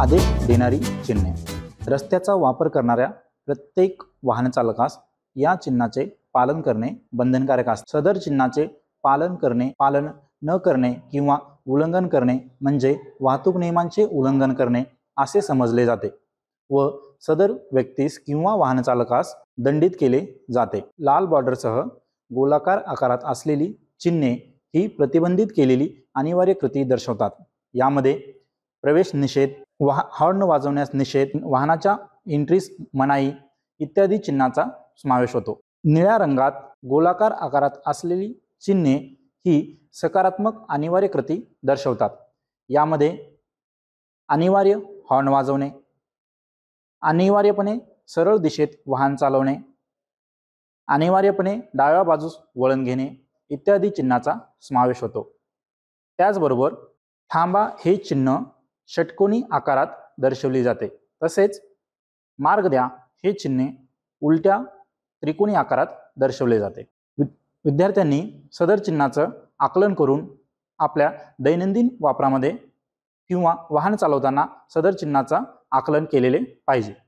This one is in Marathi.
आदेश देणारी चिन्हे रस्त्याचा वापर करणाऱ्या प्रत्येक वाहनचालकास या चिन्हाचे पालन करणे बंधनकारक असते सदर चिन्हाचे पालन करणे पालन न करणे किंवा उल्लंघन करणे म्हणजे वाहतूक नियमांचे उल्लंघन करणे असे समजले जाते व सदर व्यक्तीस किंवा वाहनचालकास दंडित केले जाते लाल बॉर्डरसह गोलाकार आकारात असलेली चिन्हे ही प्रतिबंधित केलेली अनिवार्य कृती दर्शवतात यामध्ये प्रवेश निषेध वाह हॉर्न वाजवण्यास निषेध वाहनाच्या एंट्रीस मनाई इत्यादी चिन्हाचा समावेश होतो निळ्या रंगात गोलाकार आकारात असलेली चिन्हे ही सकारात्मक अनिवार्य कृती दर्शवतात यामध्ये अनिवार्य हॉर्न वाजवणे अनिवार्यपणे सरळ दिशेत वाहन चालवणे अनिवार्यपणे डाव्या बाजूस वळण घेणे इत्यादी चिन्हाचा समावेश होतो त्याचबरोबर थांबा हे चिन्ह षटकोनी आकारात दर्शवली जाते तसेच मार्ग द्या हे चिन्हे उलट्या त्रिकोणी आकारात दर्शवले जाते विद्यार्थ्यांनी सदर चिन्हाचं आकलन करून आपल्या दैनंदिन वापरामध्ये किंवा वाहन चालवताना सदर चिन्हाचा आकलन केलेले पाहिजे